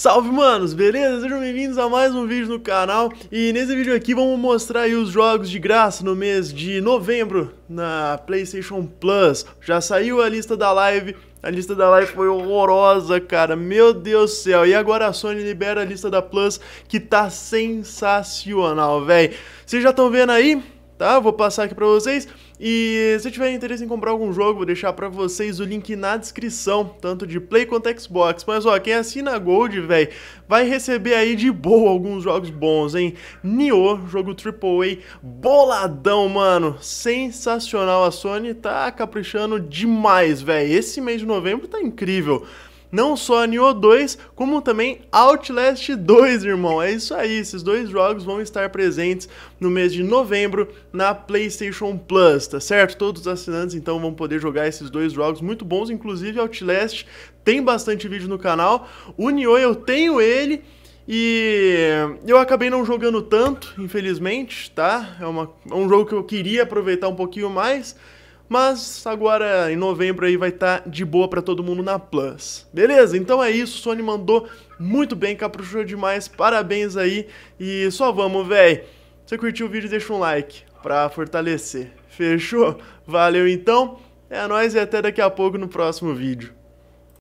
Salve manos, beleza? Sejam bem-vindos a mais um vídeo no canal E nesse vídeo aqui vamos mostrar aí os jogos de graça no mês de novembro na Playstation Plus Já saiu a lista da live, a lista da live foi horrorosa, cara, meu Deus do céu E agora a Sony libera a lista da Plus que tá sensacional, velho Vocês já estão vendo aí? tá? Vou passar aqui para vocês. E se tiver interesse em comprar algum jogo, vou deixar para vocês o link na descrição, tanto de Play quanto Xbox. Mas ó, quem assina Gold, velho, vai receber aí de boa alguns jogos bons, hein? Nioh, jogo AAA, boladão, mano. Sensacional a Sony tá caprichando demais, velho. Esse mês de novembro tá incrível não só a Nioh 2, como também Outlast 2, irmão. É isso aí, esses dois jogos vão estar presentes no mês de novembro na PlayStation Plus, tá certo? Todos os assinantes então vão poder jogar esses dois jogos muito bons, inclusive Outlast tem bastante vídeo no canal. O Nioh eu tenho ele, e eu acabei não jogando tanto, infelizmente, tá? É, uma, é um jogo que eu queria aproveitar um pouquinho mais. Mas agora em novembro aí vai estar tá de boa para todo mundo na Plus. Beleza? Então é isso, Sony mandou muito bem, caprichou demais, parabéns aí. E só vamos, véi. Se você curtiu o vídeo, deixa um like pra fortalecer. Fechou? Valeu então, é nóis e até daqui a pouco no próximo vídeo.